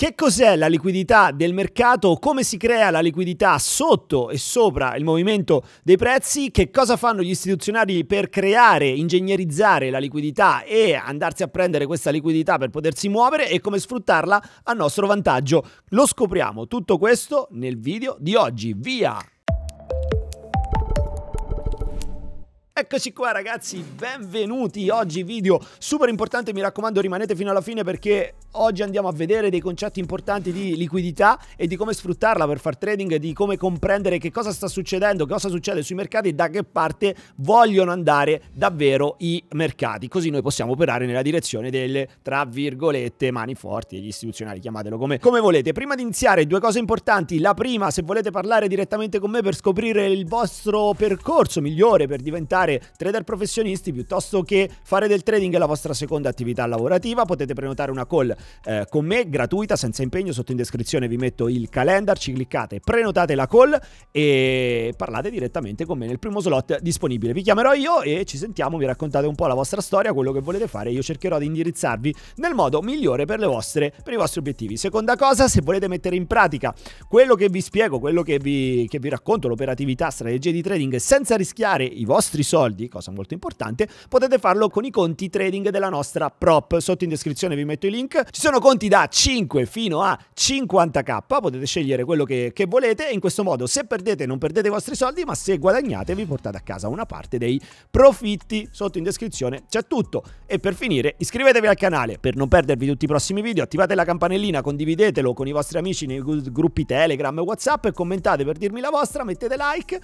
Che cos'è la liquidità del mercato? Come si crea la liquidità sotto e sopra il movimento dei prezzi? Che cosa fanno gli istituzionali per creare, ingegnerizzare la liquidità e andarsi a prendere questa liquidità per potersi muovere e come sfruttarla a nostro vantaggio? Lo scopriamo tutto questo nel video di oggi. Via! Eccoci qua ragazzi, benvenuti, oggi video super importante, mi raccomando rimanete fino alla fine perché oggi andiamo a vedere dei concetti importanti di liquidità e di come sfruttarla per far trading, di come comprendere che cosa sta succedendo, cosa succede sui mercati e da che parte vogliono andare davvero i mercati, così noi possiamo operare nella direzione delle, tra virgolette, mani forti, degli istituzionali, chiamatelo come, come volete. Prima di iniziare due cose importanti, la prima se volete parlare direttamente con me per scoprire il vostro percorso migliore per diventare diventare trader professionisti piuttosto che fare del trading la vostra seconda attività lavorativa, potete prenotare una call eh, con me gratuita, senza impegno, sotto in descrizione vi metto il calendar, ci cliccate, prenotate la call e parlate direttamente con me nel primo slot disponibile. Vi chiamerò io e ci sentiamo, vi raccontate un po' la vostra storia, quello che volete fare, io cercherò di indirizzarvi nel modo migliore per, le vostre, per i vostri obiettivi. Seconda cosa, se volete mettere in pratica quello che vi spiego, quello che vi, che vi racconto, l'operatività, strategie di trading, senza rischiare i vostri soldi, soldi, cosa molto importante, potete farlo con i conti trading della nostra prop. Sotto in descrizione vi metto i link. Ci sono conti da 5 fino a 50k, potete scegliere quello che, che volete e in questo modo se perdete non perdete i vostri soldi, ma se guadagnate vi portate a casa una parte dei profitti. Sotto in descrizione c'è tutto. E per finire iscrivetevi al canale per non perdervi tutti i prossimi video, attivate la campanellina, condividetelo con i vostri amici nei gruppi Telegram, Whatsapp e commentate per dirmi la vostra, mettete like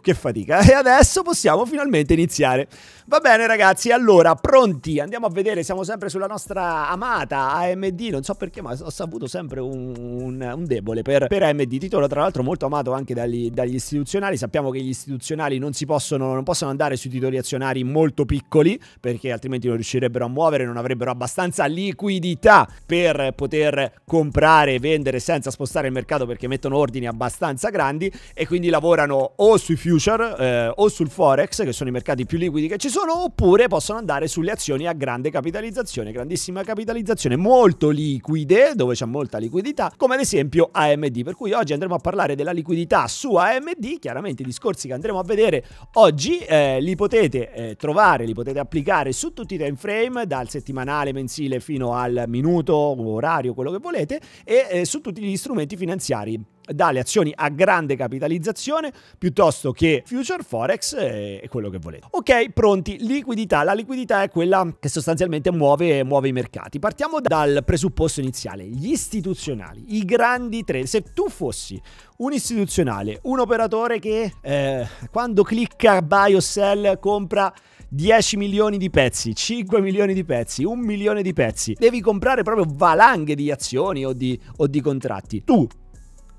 che fatica. E adesso possiamo finalmente iniziare. Va bene ragazzi, allora, pronti? Andiamo a vedere, siamo sempre sulla nostra amata AMD, non so perché, ma ho saputo sempre un, un, un debole per, per, AMD, titolo tra l'altro molto amato anche dagli, dagli, istituzionali, sappiamo che gli istituzionali non, si possono, non possono andare sui titoli azionari molto piccoli, perché altrimenti non riuscirebbero a muovere, non avrebbero abbastanza liquidità per poter comprare e vendere senza spostare il mercato, perché mettono ordini abbastanza grandi e quindi lavorano o sui futuri future eh, o sul forex, che sono i mercati più liquidi che ci sono, oppure possono andare sulle azioni a grande capitalizzazione, grandissima capitalizzazione, molto liquide, dove c'è molta liquidità, come ad esempio AMD. Per cui oggi andremo a parlare della liquidità su AMD, chiaramente i discorsi che andremo a vedere oggi eh, li potete eh, trovare, li potete applicare su tutti i time frame, dal settimanale, mensile fino al minuto, orario, quello che volete, e eh, su tutti gli strumenti finanziari dalle azioni a grande capitalizzazione piuttosto che future forex e quello che volete. Ok, pronti, liquidità. La liquidità è quella che sostanzialmente muove, muove i mercati. Partiamo dal presupposto iniziale, gli istituzionali, i grandi tre. Se tu fossi un istituzionale, un operatore che eh, quando clicca buy o sell compra 10 milioni di pezzi, 5 milioni di pezzi, 1 milione di pezzi, devi comprare proprio valanghe di azioni o di, o di contratti. Tu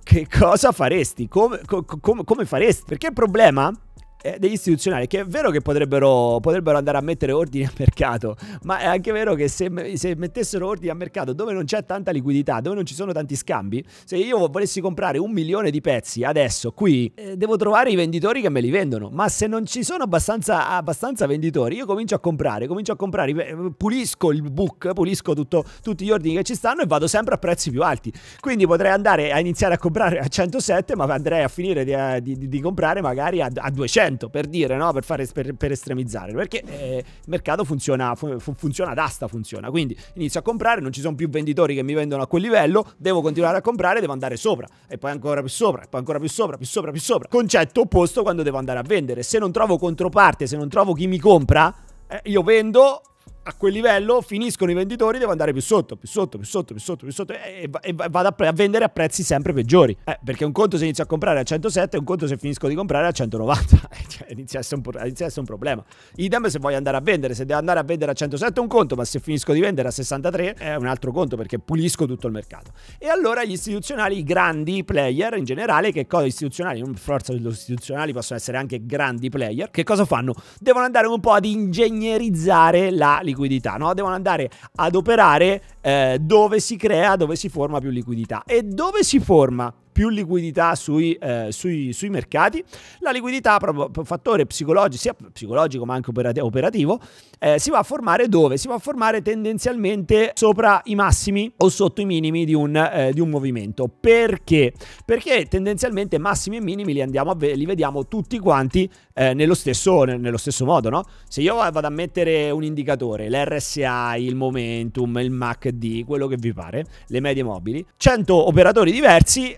che cosa faresti? Come, co, com, come faresti? Perché il problema eh, degli istituzionali, che è vero che potrebbero, potrebbero, andare a mettere ordini a mercato, ma è anche vero che se, se, mettessero ordini a mercato dove non c'è tanta liquidità, dove non ci sono tanti scambi, se io volessi comprare un milione di pezzi adesso qui, eh, devo trovare i venditori che me li vendono, ma se non ci sono abbastanza, abbastanza venditori, io comincio a comprare, comincio a comprare, pulisco il book, pulisco tutto, tutti gli ordini che ci stanno e vado sempre a prezzi più alti. Quindi potrei andare a iniziare a comprare a 107, ma andrei a finire eh, di, di, di comprare magari a, a 200 100 per dire, no? Per, fare, per, per estremizzare, perché eh, il mercato funziona, fun- funziona ad asta, funziona. Quindi inizio a comprare, non ci sono più venditori che mi vendono a quel livello, devo continuare a comprare, devo andare sopra, e poi ancora più sopra, e poi ancora più sopra, più sopra, più sopra. Concetto opposto quando devo andare a vendere. Se non trovo controparte, se non trovo chi mi compra, eh, io vendo a quel livello finiscono i venditori, devo andare più sotto, più sotto, più sotto, più sotto, più sotto e, vado a, a, vendere a prezzi sempre peggiori. Eh, perché un conto se inizio a comprare a 107 e un conto se finisco di comprare a 190. Eh, cioè, inizia a, essere un, inizia a essere un problema. Idem se voglio andare a vendere, se devo andare a vendere a 107 è un conto, ma se finisco di vendere a 63 è un altro conto perché pulisco tutto il mercato. E allora gli istituzionali, i grandi player in generale, che cosa istituzionali, non forza dello istituzionali, possono essere anche grandi player, che cosa fanno? Devono andare un po' ad ingegnerizzare la liquidità, no? Devono andare ad operare eh, dove si crea, dove si forma più liquidità. E dove si forma più liquidità sui, eh, sui, sui, mercati. La liquidità, proprio fattore psicologico, sia psicologico ma anche operativo, eh, si va a formare dove? Si va a formare tendenzialmente sopra i massimi o sotto i minimi di un, eh, di un movimento. Perché? Perché tendenzialmente massimi e minimi li, andiamo a ve- li vediamo tutti quanti eh, nello stesso, nel, nello, stesso, modo, no? Se io vado a mettere un indicatore, l'RSI, il momentum, il MACD, quello che vi pare, le medie mobili, 100 operatori diversi,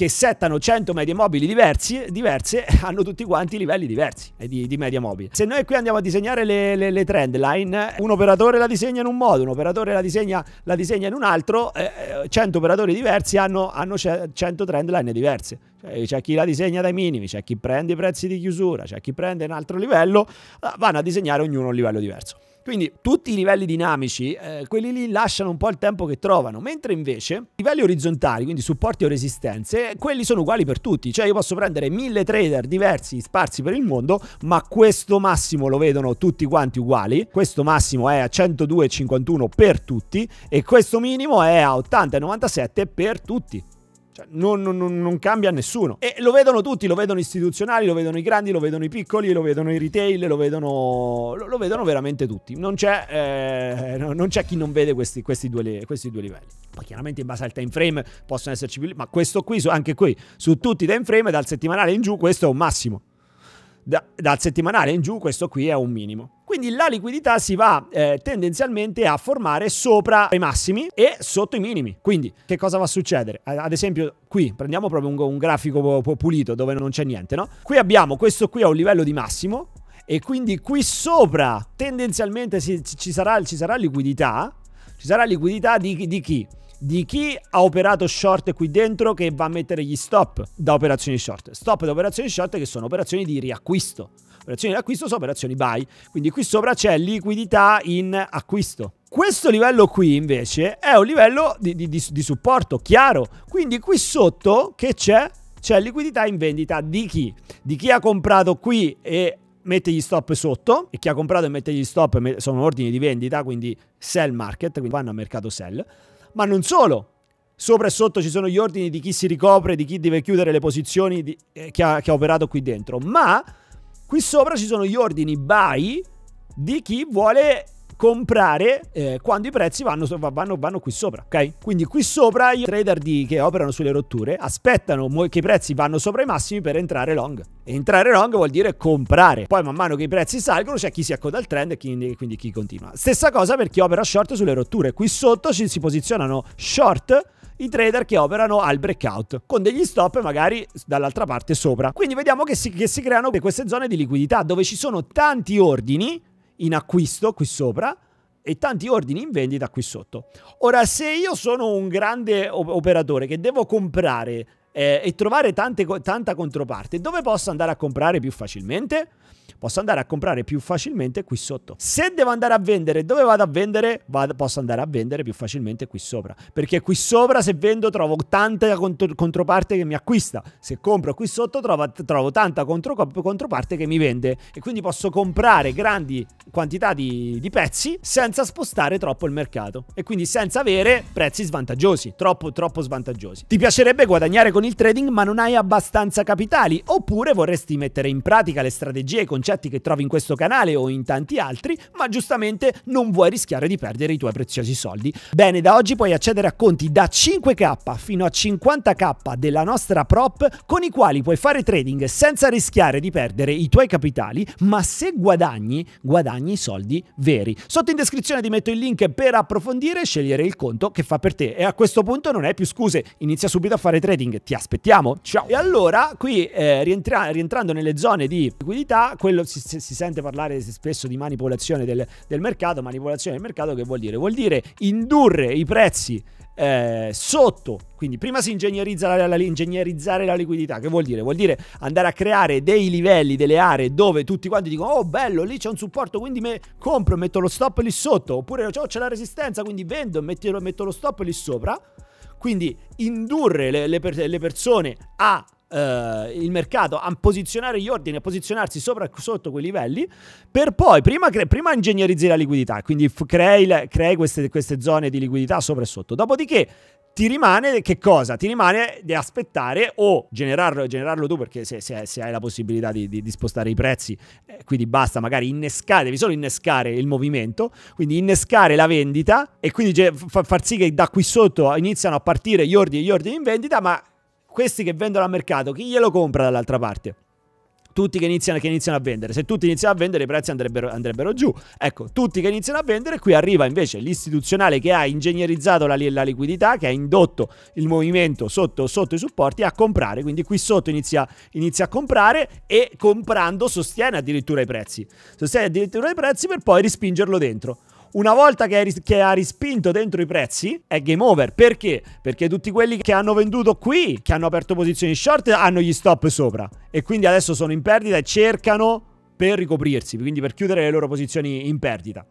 che settano 100 medie mobili diversi, diverse hanno tutti quanti livelli diversi eh, di, di media mobile. Se noi qui andiamo a disegnare le, le, le, trend line, un operatore la disegna in un modo, un operatore la disegna, la disegna in un altro, eh, 100 eh, operatori diversi hanno, hanno 100 trend line diverse. Cioè, c'è chi la disegna dai minimi, c'è chi prende i prezzi di chiusura, c'è chi prende un altro livello, ah, vanno a disegnare ognuno un livello diverso. Quindi tutti i livelli dinamici, eh, quelli lì lasciano un po' il tempo che trovano, mentre invece livelli orizzontali, quindi supporti o resistenze, quelli sono uguali per tutti, cioè io posso prendere mille trader diversi sparsi per il mondo, ma questo massimo lo vedono tutti quanti uguali, questo massimo è a 102,51 per tutti e questo minimo è a 80,97 per tutti. Cioè, non, non, non, cambia nessuno. E lo vedono tutti, lo vedono istituzionali, lo vedono i grandi, lo vedono i piccoli, lo vedono i retail, lo vedono, lo, lo vedono veramente tutti. Non c'è, eh, non c'è, chi non vede questi, questi, due, questi, due, livelli. Poi chiaramente in base al time frame possono esserci più... Ma questo qui, anche qui, su tutti i time frame, dal settimanale in giù, questo è un massimo. Da, dal settimanale in giù, questo qui è un minimo. Quindi la liquidità si va eh, tendenzialmente a formare sopra i massimi e sotto i minimi. Quindi che cosa va a succedere? Ad esempio qui prendiamo proprio un, un grafico pulito dove non c'è niente, no? Qui abbiamo questo qui a un livello di massimo e quindi qui sopra tendenzialmente si, ci, sarà, ci, sarà, liquidità. Ci sarà liquidità di, di chi? di chi ha operato short qui dentro che va a mettere gli stop da operazioni short. Stop da operazioni short che sono operazioni di riacquisto operazioni d'acquisto, acquisto sono operazioni buy. Quindi qui sopra c'è liquidità in acquisto. Questo livello qui invece è un livello di, di, di supporto, chiaro. Quindi qui sotto che c'è? C'è liquidità in vendita di chi? Di chi ha comprato qui e mette gli stop sotto e chi ha comprato e mette gli stop sono ordini di vendita, quindi sell market, quindi vanno a mercato sell. Ma non solo, sopra e sotto ci sono gli ordini di chi si ricopre, di chi deve chiudere le posizioni di, eh, che, ha, che, ha, operato qui dentro, ma Qui sopra ci sono gli ordini buy di chi vuole comprare eh, quando i prezzi vanno, vanno, vanno, qui sopra, ok? Quindi qui sopra i trader di, che operano sulle rotture aspettano che i prezzi vanno sopra i massimi per entrare long. Entrare long vuol dire comprare. Poi man mano che i prezzi salgono c'è chi si accoda al trend e chi, quindi chi continua. Stessa cosa per chi opera short sulle rotture. Qui sotto ci si posizionano short i trader che operano al breakout con degli stop magari dall'altra parte sopra. Quindi vediamo che si, che si creano queste zone di liquidità dove ci sono tanti ordini in acquisto qui sopra e tanti ordini in vendita qui sotto. Ora, se io sono un grande operatore che devo comprare eh, e trovare tante, tanta controparte, dove posso andare a comprare più facilmente? posso andare a comprare più facilmente qui sotto. Se devo andare a vendere, dove vado a vendere? Vado, posso andare a vendere più facilmente qui sopra. Perché qui sopra se vendo trovo tanta contro controparte che mi acquista. Se compro qui sotto trovo, trovo tanta contro controparte che mi vende. E quindi posso comprare grandi quantità di, di pezzi senza spostare troppo il mercato. E quindi senza avere prezzi svantaggiosi, troppo, troppo svantaggiosi. Ti piacerebbe guadagnare con il trading ma non hai abbastanza capitali? Oppure vorresti mettere in pratica le strategie e i concetti concetti che trovi in questo canale o in tanti altri, ma giustamente non vuoi rischiare di perdere i tuoi preziosi soldi. Bene, da oggi puoi accedere a conti da 5k fino a 50k della nostra prop con i quali puoi fare trading senza rischiare di perdere i tuoi capitali, ma se guadagni, guadagni soldi veri. Sotto in descrizione ti metto il link per approfondire e scegliere il conto che fa per te e a questo punto non hai più scuse, inizia subito a fare trading, ti aspettiamo, ciao! E allora qui eh, rientra rientrando nelle zone di liquidità, quello quello si, si, sente parlare spesso di manipolazione del, del, mercato, manipolazione del mercato che vuol dire? Vuol dire indurre i prezzi eh, sotto, quindi prima si ingegnerizza la, la, ingegnerizzare la liquidità, che vuol dire? Vuol dire andare a creare dei livelli, delle aree dove tutti quanti dicono oh bello lì c'è un supporto quindi me compro e metto lo stop lì sotto, oppure oh, c'è la resistenza quindi vendo e metto, metto, lo stop lì sopra, quindi indurre le, le, le persone a eh, il mercato a posizionare gli ordini, a posizionarsi sopra e sotto quei livelli, per poi prima, cre- prima ingegnerizzi la liquidità, quindi f- crei, le- crei queste, queste zone di liquidità sopra e sotto. Dopodiché ti rimane che cosa? Ti rimane di aspettare o generarlo, generarlo tu perché se, se, se, hai la possibilità di, di, di spostare i prezzi, eh, quindi basta magari innescare, devi solo innescare il movimento, quindi innescare la vendita e quindi far sì che da qui sotto iniziano a partire gli ordini, gli ordini in vendita, ma questi che vendono al mercato, chi glielo compra dall'altra parte? tutti che iniziano, che iniziano, a vendere. Se tutti iniziano a vendere, i prezzi andrebbero, andrebbero, giù. Ecco, tutti che iniziano a vendere, qui arriva invece l'istituzionale che ha ingegnerizzato la, la liquidità, che ha indotto il movimento sotto, sotto, i supporti a comprare. Quindi qui sotto inizia, inizia a comprare e comprando sostiene addirittura i prezzi. Sostiene addirittura i prezzi per poi rispingerlo dentro. Una volta che, hai, che ha rispinto dentro i prezzi, è game over. Perché? Perché tutti quelli che hanno venduto qui, che hanno aperto posizioni short, hanno gli stop sopra. E quindi adesso sono in perdita e cercano per ricoprirsi, quindi per chiudere le loro posizioni in perdita.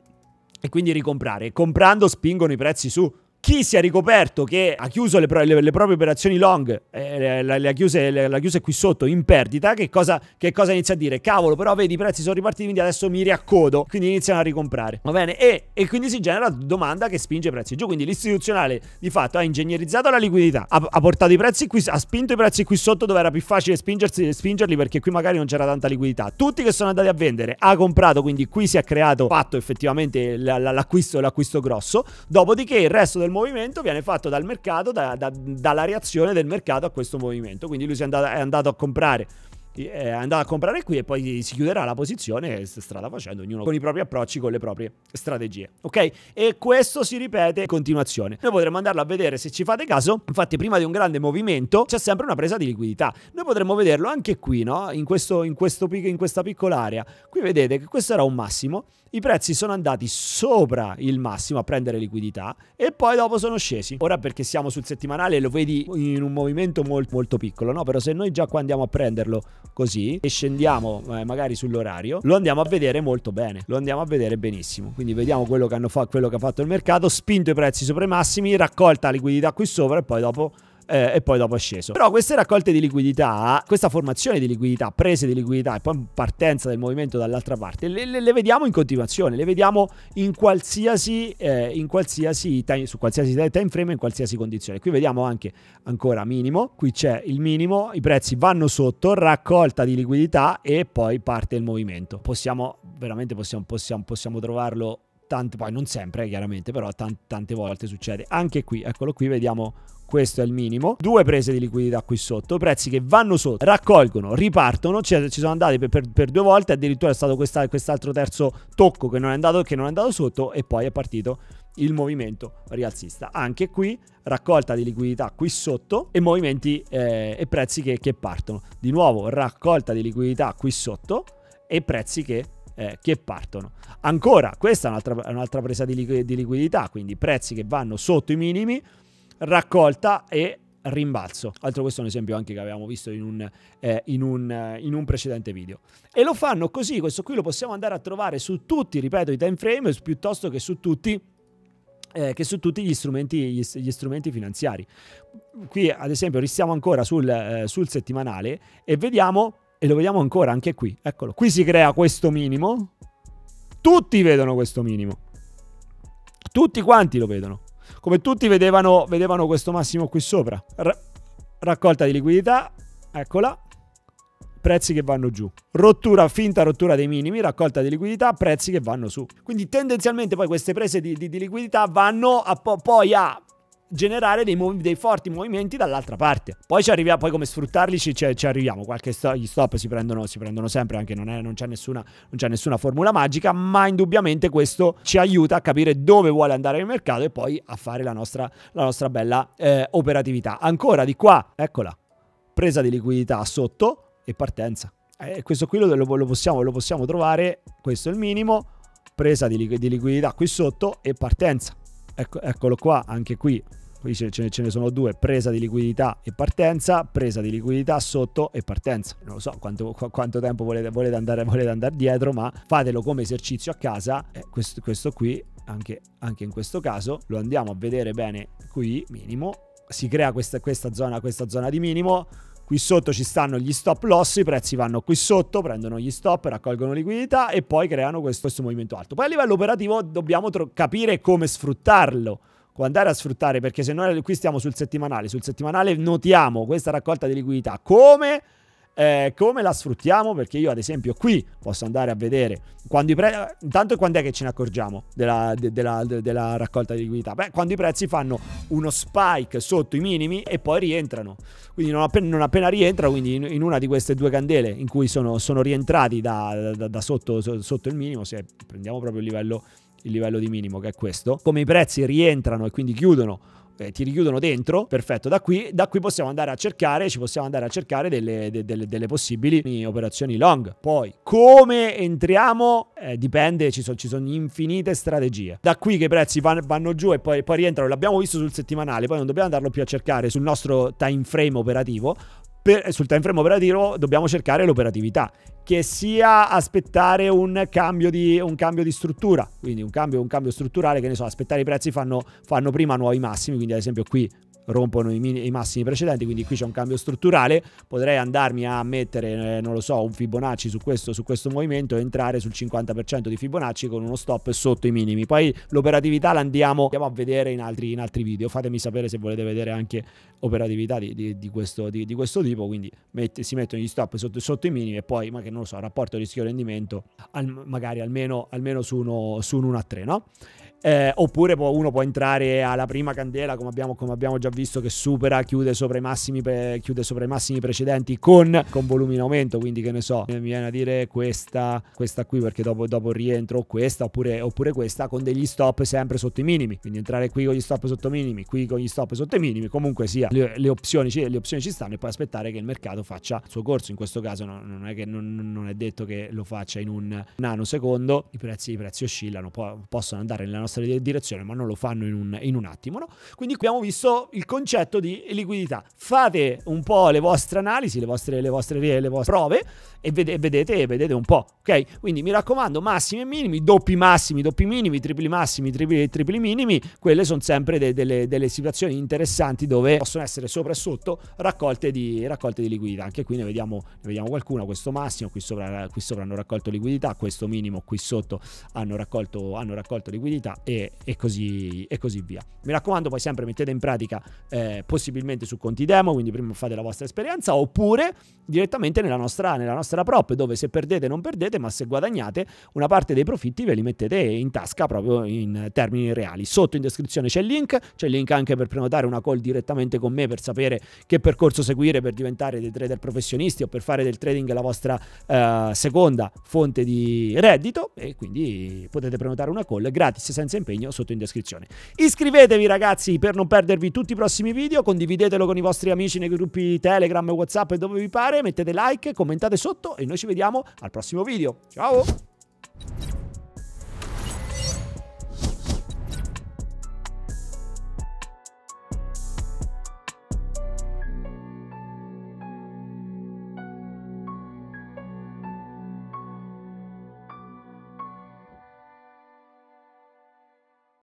E quindi ricomprare. E comprando spingono i prezzi su chi si è ricoperto che ha chiuso le, pro le, le proprie operazioni long, eh, le, ha chiuse, chiuse, qui sotto in perdita, che cosa, che cosa, inizia a dire? Cavolo, però vedi i prezzi sono ripartiti, quindi adesso mi riaccodo, quindi iniziano a ricomprare, va bene? E, e quindi si genera domanda che spinge i prezzi giù, quindi l'istituzionale di fatto ha ingegnerizzato la liquidità, ha, ha, portato i prezzi qui, ha spinto i prezzi qui sotto dove era più facile spingerli perché qui magari non c'era tanta liquidità. Tutti che sono andati a vendere, ha comprato, quindi qui si è creato, fatto effettivamente l'acquisto grosso, dopodiché il resto del quel movimento viene fatto dal mercato, da, da, dalla reazione del mercato a questo movimento. Quindi lui è andato, è andato a comprare eh, andava a comprare qui e poi si chiuderà la posizione strada facendo, ognuno con i propri approcci, con le proprie strategie. Ok? E questo si ripete in continuazione. Noi potremmo andarlo a vedere se ci fate caso. Infatti, prima di un grande movimento c'è sempre una presa di liquidità. Noi potremmo vederlo anche qui, no? In, questo, in, questo, in questa piccola area. Qui vedete che questo era un massimo. I prezzi sono andati sopra il massimo a prendere liquidità e poi dopo sono scesi. Ora perché siamo sul settimanale lo vedi in un movimento molto, molto piccolo, no? Però se noi già qua andiamo a prenderlo così e scendiamo eh, magari sull'orario, lo andiamo a vedere molto bene, lo andiamo a vedere benissimo. Quindi vediamo quello che, hanno fa- quello che ha fatto il mercato, spinto i prezzi sopra i massimi, raccolta liquidità qui sopra e poi dopo eh, e poi dopo è sceso. Però queste raccolte di liquidità, questa formazione di liquidità, prese di liquidità e poi partenza del movimento dall'altra parte, le, le, le vediamo in continuazione, le vediamo in qualsiasi, eh, in qualsiasi time, su qualsiasi time frame, in qualsiasi condizione. Qui vediamo anche ancora minimo, qui c'è il minimo, i prezzi vanno sotto, raccolta di liquidità e poi parte il movimento. Possiamo, veramente possiamo, possiamo, possiamo trovarlo tante, poi non sempre eh, chiaramente, però tante, tante volte succede. Anche qui, eccolo qui, vediamo questo è il minimo. Due prese di liquidità qui sotto, prezzi che vanno sotto, raccolgono, ripartono, cioè, ci sono andati per, per, per due volte, addirittura è stato questa, quest'altro terzo tocco che non, andato, che non è andato sotto e poi è partito il movimento rialzista. Anche qui raccolta di liquidità qui sotto e movimenti eh, e prezzi che, che, partono. Di nuovo raccolta di liquidità qui sotto e prezzi che, eh, che partono. Ancora, questa è un'altra, un'altra presa di, liqu- di liquidità, quindi prezzi che vanno sotto i minimi raccolta e rimbalzo. Altro questo è un esempio anche che avevamo visto in un, eh, in, un, eh, in un, precedente video. E lo fanno così, questo qui lo possiamo andare a trovare su tutti, ripeto, i time frame piuttosto che su tutti, eh, che su tutti gli, strumenti, gli, gli strumenti finanziari. Qui ad esempio restiamo ancora sul, eh, sul settimanale e vediamo, e lo vediamo ancora anche qui, eccolo, qui si crea questo minimo, tutti vedono questo minimo, tutti quanti lo vedono. Come tutti vedevano, vedevano questo massimo qui sopra. R raccolta di liquidità, eccola. Prezzi che vanno giù. Rottura, finta rottura dei minimi, raccolta di liquidità, prezzi che vanno su. Quindi tendenzialmente poi queste prese di, di, di liquidità vanno a po poi a generare dei, mov- dei forti movimenti dall'altra parte. Poi ci arriviamo, poi come sfruttarli ci, ci, ci arriviamo. Qualche sto- gli stop si prendono, si prendono sempre, anche non, è, non, c'è nessuna, non c'è nessuna formula magica, ma indubbiamente questo ci aiuta a capire dove vuole andare il mercato e poi a fare la nostra, la nostra bella eh, operatività. Ancora di qua, eccola, presa di liquidità sotto e partenza. Eh, questo qui lo, lo, possiamo, lo, possiamo, trovare, questo è il minimo, presa di, di liquidità qui sotto e partenza ecco, eccolo qua, anche qui qui ce ne, ce ne, sono due, presa di liquidità e partenza, presa di liquidità sotto e partenza. Non so quanto, quanto tempo volete, volete, andare, volete, andare, dietro, ma fatelo come esercizio a casa, eh, questo, questo, qui, anche, anche in questo caso, lo andiamo a vedere bene qui, minimo, si crea questa, questa, zona, questa zona di minimo, qui sotto ci stanno gli stop loss, i prezzi vanno qui sotto, prendono gli stop, raccolgono liquidità e poi creano questo, questo movimento alto. Poi a livello operativo dobbiamo capire come sfruttarlo come andare a sfruttare, perché se noi qui stiamo sul settimanale, sul settimanale notiamo questa raccolta di liquidità come eh, come la sfruttiamo? Perché io ad esempio qui posso andare a vedere quando i prezzi... Intanto quando è che ce ne accorgiamo della, de, della, de, della raccolta di liquidità? Beh, quando i prezzi fanno uno spike sotto i minimi e poi rientrano. Quindi non appena, non appena rientrano, quindi in, in, una di queste due candele in cui sono, sono rientrati da, da, da sotto, sotto il minimo, se prendiamo proprio il livello il livello di minimo che è questo, come i prezzi rientrano e quindi chiudono eh, ti richiudono dentro, perfetto, da qui, da qui, possiamo andare a cercare, ci possiamo andare a cercare delle, de, delle, delle possibili operazioni long. Poi, come entriamo, eh, dipende, ci, so, ci, sono infinite strategie. Da qui che i prezzi van, vanno giù e poi, poi rientrano, l'abbiamo visto sul settimanale, poi non dobbiamo andarlo più a cercare sul nostro time frame operativo, per, sul time frame operativo dobbiamo cercare l'operatività, che sia aspettare un cambio di, un cambio di struttura, quindi un cambio, un cambio, strutturale, che ne so, aspettare i prezzi fanno, fanno prima nuovi massimi, quindi ad esempio qui rompono i, i, massimi precedenti, quindi qui c'è un cambio strutturale, potrei andarmi a mettere, eh, non lo so, un Fibonacci su questo, su questo movimento e entrare sul 50% di Fibonacci con uno stop sotto i minimi. Poi l'operatività la andiamo, andiamo a vedere in altri, in altri, video, fatemi sapere se volete vedere anche operatività di, di, di, questo, di questo, tipo, quindi mette, si mettono gli stop sotto, sotto, i minimi e poi, ma che non lo so, rapporto rischio-rendimento al, magari almeno, almeno su, uno, su un 1 a 3, no? Eh, oppure può, uno può entrare alla prima candela, come abbiamo, come abbiamo già visto, che supera, chiude sopra i massimi, pre, chiude sopra i massimi precedenti con, con, volumi in aumento. Quindi, che ne so, mi viene a dire questa, questa qui, perché dopo, dopo rientro questa, oppure, oppure, questa, con degli stop sempre sotto i minimi. Quindi entrare qui con gli stop sotto i minimi, qui con gli stop sotto i minimi. Comunque sia, le, le, opzioni, le opzioni, ci stanno e poi aspettare che il mercato faccia il suo corso. In questo caso no, non, è che, non, non, è detto che lo faccia in un nanosecondo. I prezzi, i prezzi oscillano, po- possono andare nella nostra nostra direzione, ma non lo fanno in un, in un attimo. No? Quindi qui abbiamo visto il concetto di liquidità. Fate un po' le vostre analisi, le vostre, le vostre, le vostre prove e vedete, vedete, un po'. Ok? Quindi mi raccomando, massimi e minimi, doppi massimi, doppi minimi, tripli massimi, tripli, tripli minimi, quelle sono sempre de, delle, delle situazioni interessanti dove possono essere sopra e sotto raccolte di, raccolte di liquidità. Anche qui ne vediamo, ne vediamo qualcuna, questo massimo, qui sopra, qui sopra hanno raccolto liquidità, questo minimo qui sotto hanno raccolto, hanno raccolto liquidità e, e, così, e, così, via. Mi raccomando, poi sempre mettete in pratica eh, possibilmente su conti demo, quindi prima fate la vostra esperienza, oppure direttamente nella nostra, nella nostra prop, dove se perdete non perdete, ma se guadagnate una parte dei profitti ve li mettete in tasca proprio in termini reali. Sotto in descrizione c'è il link, c'è il link anche per prenotare una call direttamente con me per sapere che percorso seguire per diventare dei trader professionisti o per fare del trading la vostra eh, seconda fonte di reddito e quindi potete prenotare una call gratis senza senza impegno sotto in descrizione. Iscrivetevi ragazzi per non perdervi tutti i prossimi video, condividetelo con i vostri amici nei gruppi Telegram, Whatsapp e dove vi pare, mettete like, commentate sotto e noi ci vediamo al prossimo video. Ciao!